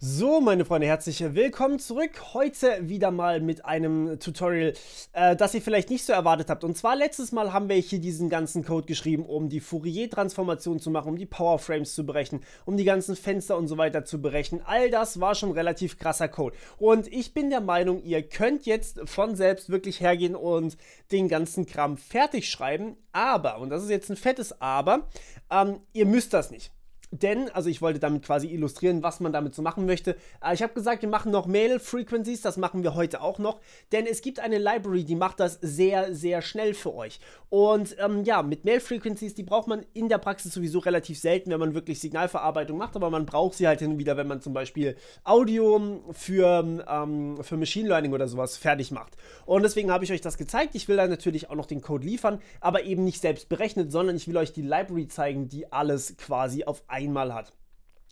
So, meine Freunde, herzlich willkommen zurück. Heute wieder mal mit einem Tutorial, äh, das ihr vielleicht nicht so erwartet habt. Und zwar letztes Mal haben wir hier diesen ganzen Code geschrieben, um die Fourier-Transformation zu machen, um die Powerframes zu berechnen, um die ganzen Fenster und so weiter zu berechnen. All das war schon relativ krasser Code. Und ich bin der Meinung, ihr könnt jetzt von selbst wirklich hergehen und den ganzen Kram fertig schreiben. Aber, und das ist jetzt ein fettes Aber, ähm, ihr müsst das nicht. Denn, also ich wollte damit quasi illustrieren, was man damit so machen möchte. Äh, ich habe gesagt, wir machen noch Mail Frequencies, das machen wir heute auch noch. Denn es gibt eine Library, die macht das sehr, sehr schnell für euch. Und ähm, ja, mit Mail Frequencies, die braucht man in der Praxis sowieso relativ selten, wenn man wirklich Signalverarbeitung macht. Aber man braucht sie halt hin und wieder, wenn man zum Beispiel Audio für, ähm, für Machine Learning oder sowas fertig macht. Und deswegen habe ich euch das gezeigt. Ich will da natürlich auch noch den Code liefern, aber eben nicht selbst berechnet, sondern ich will euch die Library zeigen, die alles quasi auf einmal einmal hat.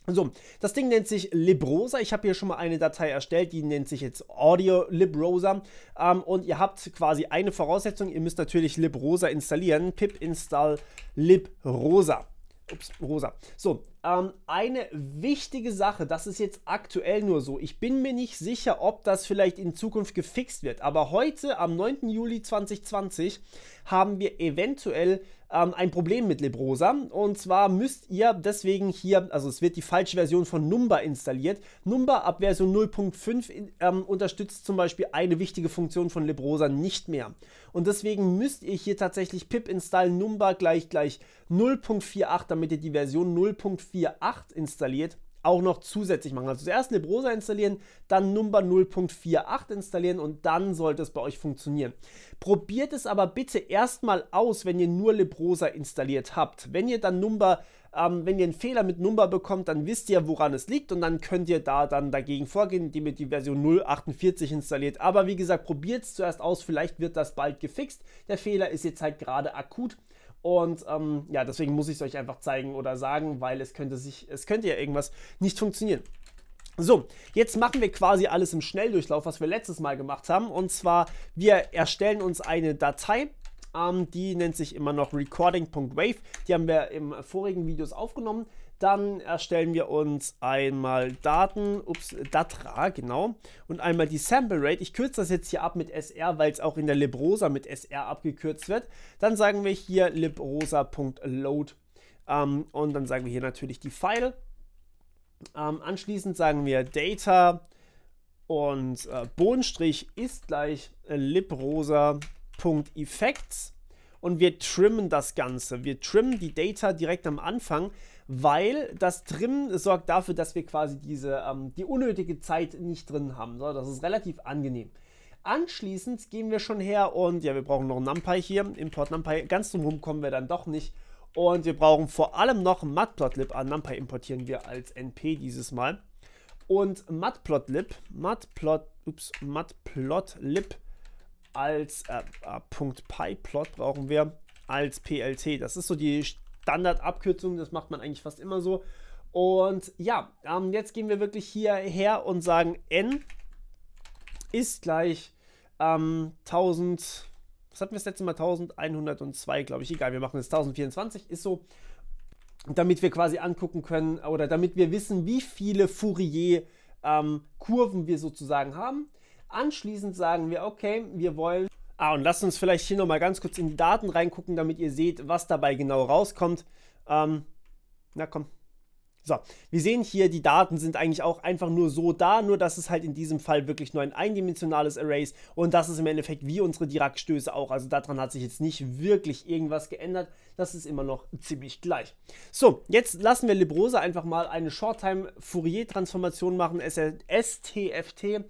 So, das Ding nennt sich Librosa. Ich habe hier schon mal eine Datei erstellt, die nennt sich jetzt Audio Librosa. Ähm, und ihr habt quasi eine Voraussetzung, ihr müsst natürlich Librosa installieren. Pip install librosa. Ups, rosa. So, ähm, eine wichtige Sache, das ist jetzt aktuell nur so. Ich bin mir nicht sicher, ob das vielleicht in Zukunft gefixt wird, aber heute, am 9. Juli 2020, haben wir eventuell ähm, ein Problem mit Lebrosa. Und zwar müsst ihr deswegen hier, also es wird die falsche Version von Numba installiert. Numba ab Version 0.5 ähm, unterstützt zum Beispiel eine wichtige Funktion von Lebrosa nicht mehr. Und deswegen müsst ihr hier tatsächlich pip install Numba gleich gleich 0.48, damit ihr die Version 0.48 installiert auch noch zusätzlich machen. Also zuerst Nebrosa installieren, dann Number 0.48 installieren und dann sollte es bei euch funktionieren. Probiert es aber bitte erstmal aus, wenn ihr nur Lebrosa installiert habt. Wenn ihr dann Number, ähm, wenn ihr einen Fehler mit Number bekommt, dann wisst ihr, woran es liegt und dann könnt ihr da dann dagegen vorgehen, indem ihr die Version 0.48 installiert. Aber wie gesagt, probiert es zuerst aus, vielleicht wird das bald gefixt. Der Fehler ist jetzt halt gerade akut. Und ähm, ja, deswegen muss ich es euch einfach zeigen oder sagen, weil es könnte sich, es könnte ja irgendwas nicht funktionieren. So, jetzt machen wir quasi alles im Schnelldurchlauf, was wir letztes Mal gemacht haben. Und zwar, wir erstellen uns eine Datei, ähm, die nennt sich immer noch recording.wave. Die haben wir im vorigen Videos aufgenommen. Dann erstellen wir uns einmal Daten, ups, Datra, genau, und einmal die Sample Rate. Ich kürze das jetzt hier ab mit SR, weil es auch in der Librosa mit SR abgekürzt wird. Dann sagen wir hier librosa.load ähm, und dann sagen wir hier natürlich die File. Ähm, anschließend sagen wir Data und äh, Bohnenstrich ist gleich äh, librosa.effects und wir trimmen das Ganze. Wir trimmen die Data direkt am Anfang, weil das Trimmen sorgt dafür, dass wir quasi diese, ähm, die unnötige Zeit nicht drin haben. So, das ist relativ angenehm. Anschließend gehen wir schon her und ja, wir brauchen noch NumPy hier, Import NumPy. Ganz drumherum kommen wir dann doch nicht. Und wir brauchen vor allem noch Matplotlib. Ah, NumPy importieren wir als NP dieses Mal. Und Matplotlib, Matplot, ups, Matplotlib als äh, äh, ah, .pyplot brauchen wir als PLT. Das ist so die Standardabkürzung, das macht man eigentlich fast immer so. Und ja, ähm, jetzt gehen wir wirklich hierher und sagen n ist gleich ähm, 1000, was hatten wir das letzte Mal? 1102, glaube ich. Egal, wir machen es 1024, ist so. Damit wir quasi angucken können oder damit wir wissen, wie viele Fourier-Kurven ähm, wir sozusagen haben. Anschließend sagen wir, okay, wir wollen... Ah, und lasst uns vielleicht hier nochmal ganz kurz in die Daten reingucken, damit ihr seht, was dabei genau rauskommt. Ähm, na komm. So, wir sehen hier, die Daten sind eigentlich auch einfach nur so da, nur dass es halt in diesem Fall wirklich nur ein eindimensionales Array ist und das ist im Endeffekt wie unsere Dirac-Stöße auch. Also daran hat sich jetzt nicht wirklich irgendwas geändert. Das ist immer noch ziemlich gleich. So, jetzt lassen wir Lebrosa einfach mal eine short time fourier transformation machen, STFT.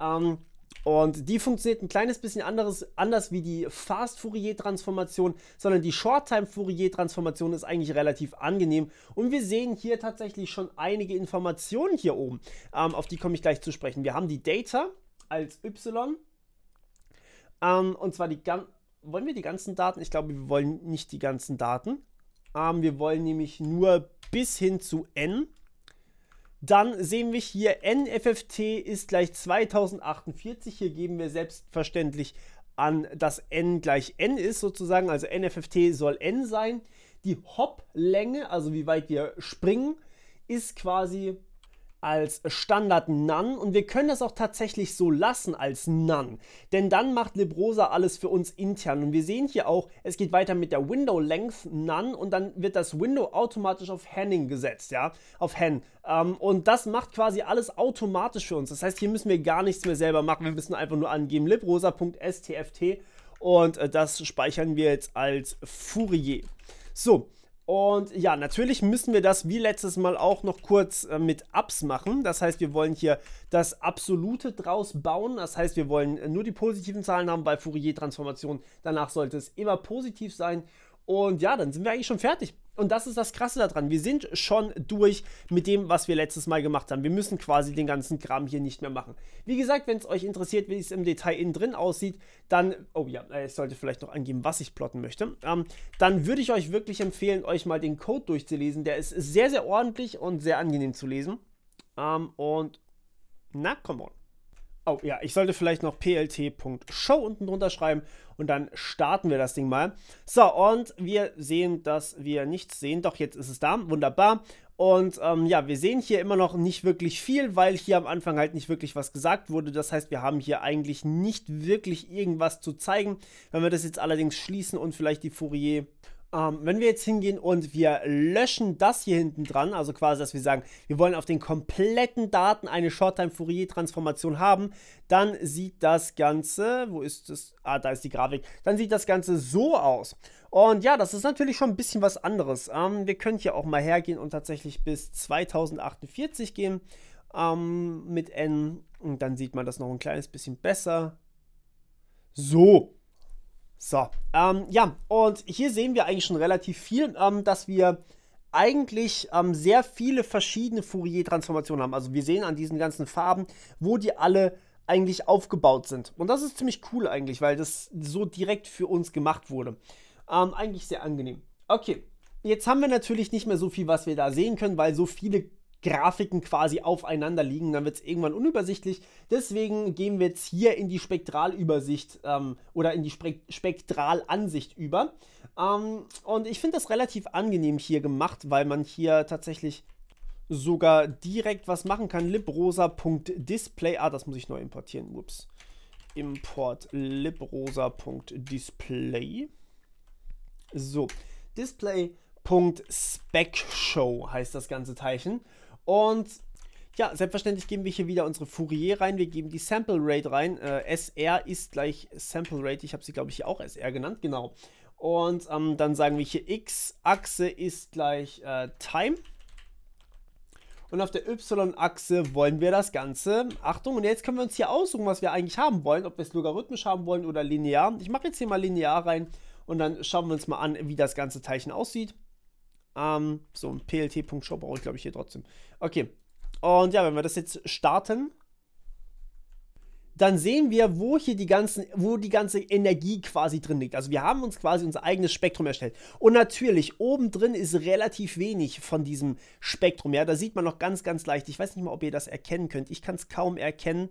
Ähm, und die funktioniert ein kleines bisschen anderes, anders wie die Fast Fourier-Transformation, sondern die Short-Time-Fourier-Transformation ist eigentlich relativ angenehm. Und wir sehen hier tatsächlich schon einige Informationen hier oben. Ähm, auf die komme ich gleich zu sprechen. Wir haben die Data als Y. Ähm, und zwar die Wollen wir die ganzen Daten? Ich glaube, wir wollen nicht die ganzen Daten. Ähm, wir wollen nämlich nur bis hin zu N. Dann sehen wir hier NFFT ist gleich 2048. Hier geben wir selbstverständlich an, dass n gleich n ist sozusagen. Also NFFT soll n sein. Die Hop-Länge, also wie weit wir springen, ist quasi als Standard None und wir können das auch tatsächlich so lassen als None, denn dann macht Librosa alles für uns intern und wir sehen hier auch, es geht weiter mit der Window Length None und dann wird das Window automatisch auf Henning gesetzt, ja, auf Hen ähm, und das macht quasi alles automatisch für uns, das heißt, hier müssen wir gar nichts mehr selber machen, wir müssen einfach nur angeben librosa.stft und äh, das speichern wir jetzt als Fourier. So, und ja, natürlich müssen wir das wie letztes Mal auch noch kurz äh, mit Ups machen. Das heißt, wir wollen hier das Absolute draus bauen. Das heißt, wir wollen nur die positiven Zahlen haben bei Fourier-Transformation. Danach sollte es immer positiv sein. Und ja, dann sind wir eigentlich schon fertig. Und das ist das Krasse daran. Wir sind schon durch mit dem, was wir letztes Mal gemacht haben. Wir müssen quasi den ganzen Kram hier nicht mehr machen. Wie gesagt, wenn es euch interessiert, wie es im Detail innen drin aussieht, dann, oh ja, ich äh, sollte vielleicht noch angeben, was ich plotten möchte, ähm, dann würde ich euch wirklich empfehlen, euch mal den Code durchzulesen. Der ist sehr, sehr ordentlich und sehr angenehm zu lesen. Ähm, und, na, come on. Oh ja, ich sollte vielleicht noch plt.show unten drunter schreiben und dann starten wir das Ding mal. So, und wir sehen, dass wir nichts sehen. Doch, jetzt ist es da. Wunderbar. Und ähm, ja, wir sehen hier immer noch nicht wirklich viel, weil hier am Anfang halt nicht wirklich was gesagt wurde. Das heißt, wir haben hier eigentlich nicht wirklich irgendwas zu zeigen. Wenn wir das jetzt allerdings schließen und vielleicht die Fourier ähm, wenn wir jetzt hingehen und wir löschen das hier hinten dran, also quasi, dass wir sagen, wir wollen auf den kompletten Daten eine Short-Time-Fourier-Transformation haben, dann sieht das Ganze, wo ist das? Ah, da ist die Grafik. Dann sieht das Ganze so aus. Und ja, das ist natürlich schon ein bisschen was anderes. Ähm, wir können hier auch mal hergehen und tatsächlich bis 2048 gehen ähm, mit N. Und dann sieht man das noch ein kleines bisschen besser. So, so, ähm, ja, und hier sehen wir eigentlich schon relativ viel, ähm, dass wir eigentlich ähm, sehr viele verschiedene Fourier-Transformationen haben. Also wir sehen an diesen ganzen Farben, wo die alle eigentlich aufgebaut sind. Und das ist ziemlich cool eigentlich, weil das so direkt für uns gemacht wurde. Ähm, eigentlich sehr angenehm. Okay, jetzt haben wir natürlich nicht mehr so viel, was wir da sehen können, weil so viele Grafiken quasi aufeinander liegen, dann wird es irgendwann unübersichtlich. Deswegen gehen wir jetzt hier in die Spektralübersicht ähm, oder in die Spek Spektralansicht über. Ähm, und ich finde das relativ angenehm hier gemacht, weil man hier tatsächlich sogar direkt was machen kann. Librosa.display. Ah, das muss ich neu importieren. Ups. Import librosa.display. So, Display.specshow heißt das ganze Teilchen. Und ja, selbstverständlich geben wir hier wieder unsere Fourier rein. Wir geben die Sample Rate rein. Äh, SR ist gleich Sample Rate. Ich habe sie, glaube ich, auch SR genannt. Genau. Und ähm, dann sagen wir hier X-Achse ist gleich äh, Time. Und auf der Y-Achse wollen wir das Ganze. Achtung, und jetzt können wir uns hier aussuchen, was wir eigentlich haben wollen. Ob wir es logarithmisch haben wollen oder linear. Ich mache jetzt hier mal linear rein. Und dann schauen wir uns mal an, wie das ganze Teilchen aussieht. Ähm, so ein plt.show brauche ich glaube ich hier trotzdem. Okay. Und ja, wenn wir das jetzt starten, dann sehen wir, wo hier die ganzen, wo die ganze Energie quasi drin liegt. Also wir haben uns quasi unser eigenes Spektrum erstellt. Und natürlich, oben drin ist relativ wenig von diesem Spektrum. Ja, da sieht man noch ganz, ganz leicht. Ich weiß nicht mal, ob ihr das erkennen könnt. Ich kann es kaum erkennen.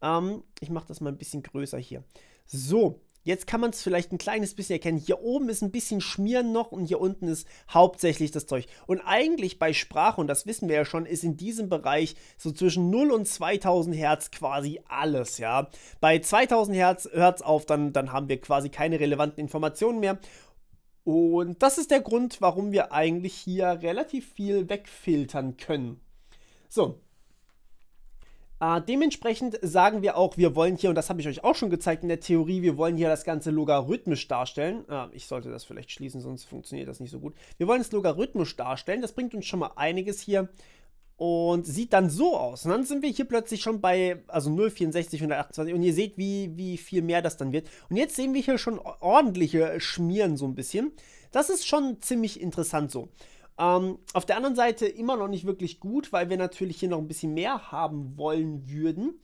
Ähm, ich mache das mal ein bisschen größer hier. So, Jetzt kann man es vielleicht ein kleines bisschen erkennen. Hier oben ist ein bisschen Schmieren noch und hier unten ist hauptsächlich das Zeug. Und eigentlich bei Sprache, und das wissen wir ja schon, ist in diesem Bereich so zwischen 0 und 2000 Hertz quasi alles, ja. Bei 2000 Hertz hört es auf, dann, dann haben wir quasi keine relevanten Informationen mehr. Und das ist der Grund, warum wir eigentlich hier relativ viel wegfiltern können. So, äh, dementsprechend sagen wir auch, wir wollen hier, und das habe ich euch auch schon gezeigt in der Theorie, wir wollen hier das Ganze logarithmisch darstellen. Äh, ich sollte das vielleicht schließen, sonst funktioniert das nicht so gut. Wir wollen es logarithmisch darstellen, das bringt uns schon mal einiges hier und sieht dann so aus. Und dann sind wir hier plötzlich schon bei, also 064, 128 und ihr seht, wie, wie viel mehr das dann wird. Und jetzt sehen wir hier schon ordentliche Schmieren so ein bisschen. Das ist schon ziemlich interessant so. Ähm, auf der anderen Seite immer noch nicht wirklich gut, weil wir natürlich hier noch ein bisschen mehr haben wollen würden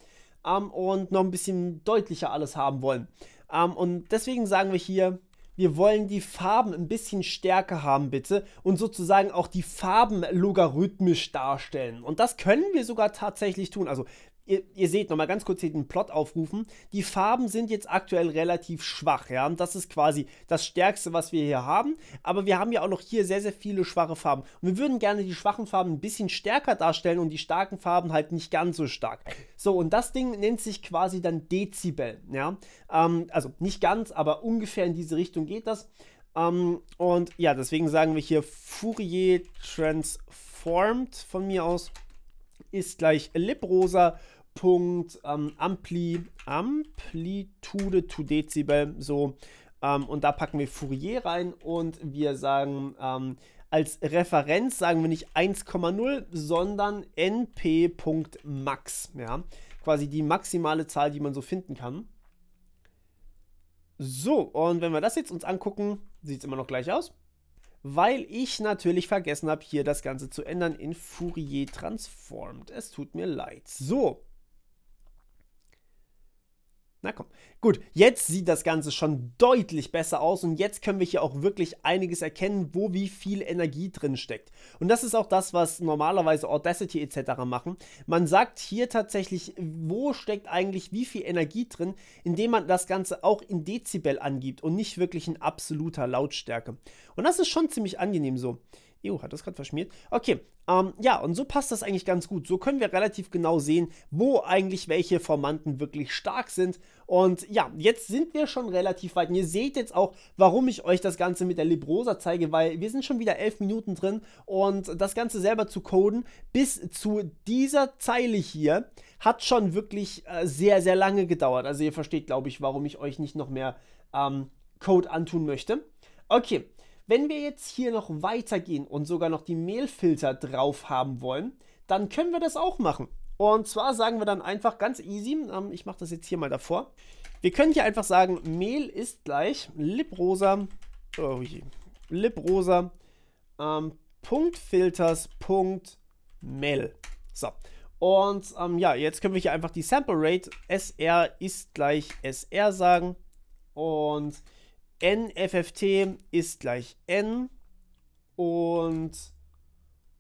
ähm, und noch ein bisschen deutlicher alles haben wollen. Ähm, und deswegen sagen wir hier, wir wollen die Farben ein bisschen stärker haben, bitte, und sozusagen auch die Farben logarithmisch darstellen. Und das können wir sogar tatsächlich tun. Also ihr, ihr seht nochmal ganz kurz hier den Plot aufrufen. Die Farben sind jetzt aktuell relativ schwach, ja. Und das ist quasi das Stärkste, was wir hier haben. Aber wir haben ja auch noch hier sehr, sehr viele schwache Farben. Und wir würden gerne die schwachen Farben ein bisschen stärker darstellen und die starken Farben halt nicht ganz so stark. So, und das Ding nennt sich quasi dann Dezibel, ja. Ähm, also nicht ganz, aber ungefähr in diese Richtung geht das. Ähm, und ja, deswegen sagen wir hier Fourier Transformed von mir aus ist gleich Liprosa Punkt ähm, Ampli, Amplitude to Dezibel, so. Ähm, und da packen wir Fourier rein und wir sagen, ähm, als Referenz sagen wir nicht 1,0, sondern np.max, ja. Quasi die maximale Zahl, die man so finden kann. So, und wenn wir das jetzt uns angucken, sieht es immer noch gleich aus. Weil ich natürlich vergessen habe, hier das Ganze zu ändern in Fourier Transformed. Es tut mir leid. So, na komm. Gut, jetzt sieht das Ganze schon deutlich besser aus und jetzt können wir hier auch wirklich einiges erkennen, wo wie viel Energie drin steckt. Und das ist auch das, was normalerweise Audacity etc. machen. Man sagt hier tatsächlich, wo steckt eigentlich wie viel Energie drin, indem man das Ganze auch in Dezibel angibt und nicht wirklich in absoluter Lautstärke. Und das ist schon ziemlich angenehm so. EU hat das gerade verschmiert. Okay, ähm, ja, und so passt das eigentlich ganz gut. So können wir relativ genau sehen, wo eigentlich welche Formanten wirklich stark sind. Und ja, jetzt sind wir schon relativ weit. Und ihr seht jetzt auch, warum ich euch das Ganze mit der Librosa zeige, weil wir sind schon wieder elf Minuten drin und das Ganze selber zu coden bis zu dieser Zeile hier hat schon wirklich äh, sehr, sehr lange gedauert. Also ihr versteht, glaube ich, warum ich euch nicht noch mehr ähm, Code antun möchte. Okay, wenn wir jetzt hier noch weitergehen und sogar noch die Mehlfilter drauf haben wollen, dann können wir das auch machen. Und zwar sagen wir dann einfach ganz easy, ähm, ich mache das jetzt hier mal davor. Wir können hier einfach sagen, Mehl ist gleich liprosa, oh je, liprosa, ähm, Punkt Filters, Punkt Mehl. So, und ähm, ja, jetzt können wir hier einfach die Sample Rate SR ist gleich SR sagen. Und NFFT ist gleich N und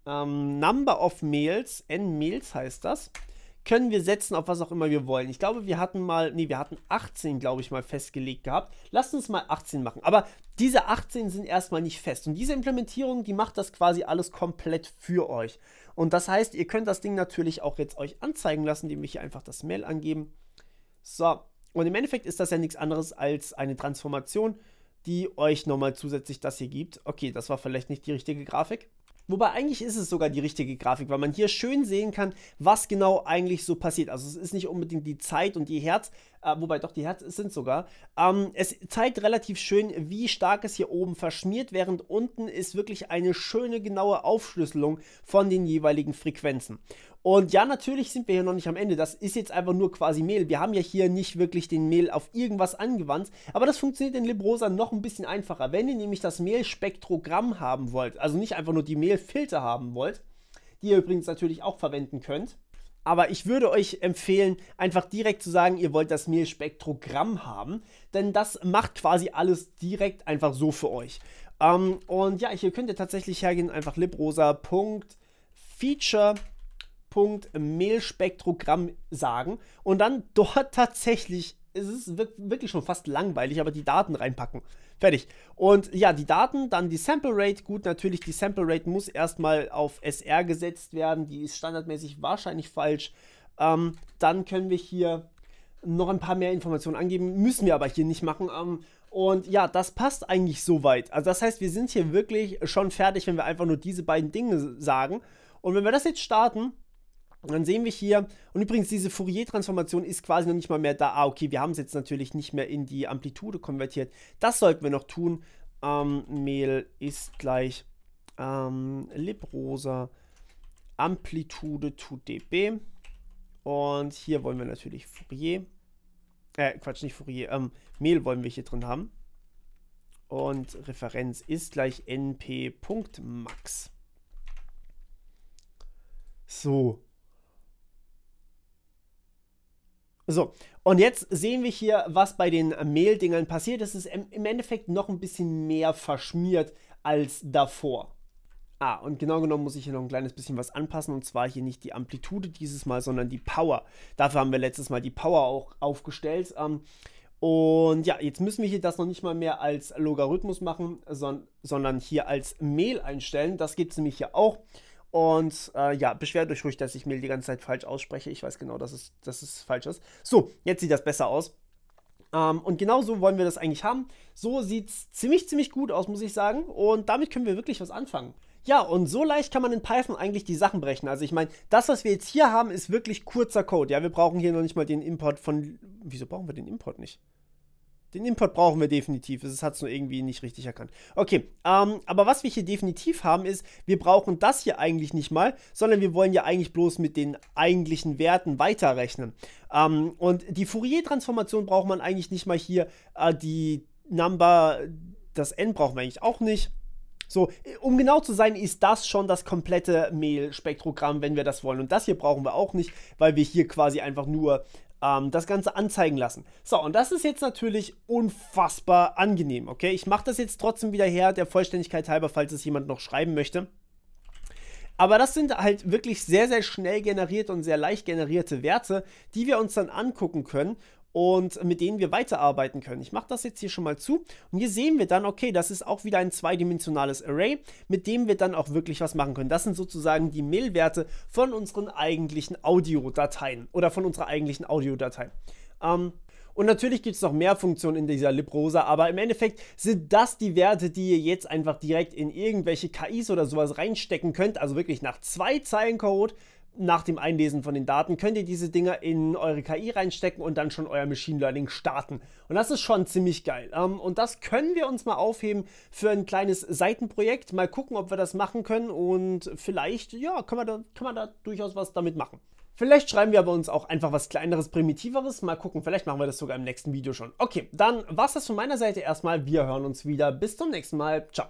ähm, Number of Mails, N-Mails heißt das, können wir setzen auf was auch immer wir wollen. Ich glaube, wir hatten mal, nee, wir hatten 18, glaube ich, mal festgelegt gehabt. Lasst uns mal 18 machen. Aber diese 18 sind erstmal nicht fest. Und diese Implementierung, die macht das quasi alles komplett für euch. Und das heißt, ihr könnt das Ding natürlich auch jetzt euch anzeigen lassen, indem wir hier einfach das Mail angeben. So, und im Endeffekt ist das ja nichts anderes als eine Transformation, die euch nochmal zusätzlich das hier gibt. Okay, das war vielleicht nicht die richtige Grafik. Wobei eigentlich ist es sogar die richtige Grafik, weil man hier schön sehen kann, was genau eigentlich so passiert. Also es ist nicht unbedingt die Zeit und die Herz, äh, wobei doch, die Herz sind sogar. Ähm, es zeigt relativ schön, wie stark es hier oben verschmiert, während unten ist wirklich eine schöne, genaue Aufschlüsselung von den jeweiligen Frequenzen. Und ja, natürlich sind wir hier noch nicht am Ende. Das ist jetzt einfach nur quasi Mehl. Wir haben ja hier nicht wirklich den Mehl auf irgendwas angewandt, aber das funktioniert in Librosa noch ein bisschen einfacher. Wenn ihr nämlich das Mehlspektrogramm haben wollt, also nicht einfach nur die Mehlfilter haben wollt, die ihr übrigens natürlich auch verwenden könnt, aber ich würde euch empfehlen, einfach direkt zu sagen, ihr wollt das Mehlspektrogramm haben, denn das macht quasi alles direkt einfach so für euch. Ähm, und ja, hier könnt ihr tatsächlich hergehen, einfach librosa.feature.mehlspektrogramm sagen und dann dort tatsächlich, es ist wirklich schon fast langweilig, aber die Daten reinpacken. Fertig. Und ja, die Daten, dann die Sample Rate. Gut, natürlich, die Sample Rate muss erstmal auf SR gesetzt werden. Die ist standardmäßig wahrscheinlich falsch. Ähm, dann können wir hier noch ein paar mehr Informationen angeben. Müssen wir aber hier nicht machen. Ähm, und ja, das passt eigentlich soweit. Also das heißt, wir sind hier wirklich schon fertig, wenn wir einfach nur diese beiden Dinge sagen. Und wenn wir das jetzt starten, und dann sehen wir hier, und übrigens diese Fourier-Transformation ist quasi noch nicht mal mehr da. Ah, okay, wir haben es jetzt natürlich nicht mehr in die Amplitude konvertiert. Das sollten wir noch tun. Ähm, Mehl ist gleich ähm, Librosa Amplitude to dB. Und hier wollen wir natürlich Fourier. Äh, Quatsch, nicht Fourier. Ähm, Mehl wollen wir hier drin haben. Und Referenz ist gleich np.max. So. So, und jetzt sehen wir hier, was bei den Mehldingern passiert. Es ist im Endeffekt noch ein bisschen mehr verschmiert als davor. Ah, und genau genommen muss ich hier noch ein kleines bisschen was anpassen und zwar hier nicht die Amplitude dieses Mal, sondern die Power. Dafür haben wir letztes Mal die Power auch aufgestellt. Ähm, und ja, jetzt müssen wir hier das noch nicht mal mehr als Logarithmus machen, son sondern hier als Mehl einstellen. Das gibt es nämlich hier auch. Und äh, ja, beschwert euch ruhig, dass ich mir die ganze Zeit falsch ausspreche. Ich weiß genau, dass es, dass es falsch ist. So, jetzt sieht das besser aus. Ähm, und genau so wollen wir das eigentlich haben. So sieht es ziemlich, ziemlich gut aus, muss ich sagen. Und damit können wir wirklich was anfangen. Ja, und so leicht kann man in Python eigentlich die Sachen brechen. Also ich meine, das, was wir jetzt hier haben, ist wirklich kurzer Code. Ja, wir brauchen hier noch nicht mal den Import von... Wieso brauchen wir den Import nicht? Den Import brauchen wir definitiv. Es hat es nur irgendwie nicht richtig erkannt. Okay, ähm, aber was wir hier definitiv haben, ist, wir brauchen das hier eigentlich nicht mal, sondern wir wollen ja eigentlich bloß mit den eigentlichen Werten weiterrechnen. Ähm, und die Fourier-Transformation braucht man eigentlich nicht mal hier. Äh, die Number, das N brauchen wir eigentlich auch nicht. So, um genau zu sein, ist das schon das komplette Mehl-Spektrogramm, wenn wir das wollen. Und das hier brauchen wir auch nicht, weil wir hier quasi einfach nur ähm, das Ganze anzeigen lassen. So, und das ist jetzt natürlich unfassbar angenehm, okay? Ich mache das jetzt trotzdem wieder her, der Vollständigkeit halber, falls es jemand noch schreiben möchte. Aber das sind halt wirklich sehr, sehr schnell generierte und sehr leicht generierte Werte, die wir uns dann angucken können und mit denen wir weiterarbeiten können. Ich mache das jetzt hier schon mal zu und hier sehen wir dann, okay, das ist auch wieder ein zweidimensionales Array, mit dem wir dann auch wirklich was machen können. Das sind sozusagen die Mail-Werte von unseren eigentlichen Audiodateien oder von unserer eigentlichen Audiodatei. Ähm, und natürlich gibt es noch mehr Funktionen in dieser Librosa, aber im Endeffekt sind das die Werte, die ihr jetzt einfach direkt in irgendwelche KIs oder sowas reinstecken könnt. Also wirklich nach zwei Zeilen Code nach dem Einlesen von den Daten könnt ihr diese Dinger in eure KI reinstecken und dann schon euer Machine Learning starten. Und das ist schon ziemlich geil. Ähm, und das können wir uns mal aufheben für ein kleines Seitenprojekt. Mal gucken, ob wir das machen können und vielleicht, ja, kann man da, kann man da durchaus was damit machen. Vielleicht schreiben wir aber uns auch einfach was kleineres, primitiveres. Mal gucken, vielleicht machen wir das sogar im nächsten Video schon. Okay, dann war es das von meiner Seite erstmal. Wir hören uns wieder. Bis zum nächsten Mal. Ciao.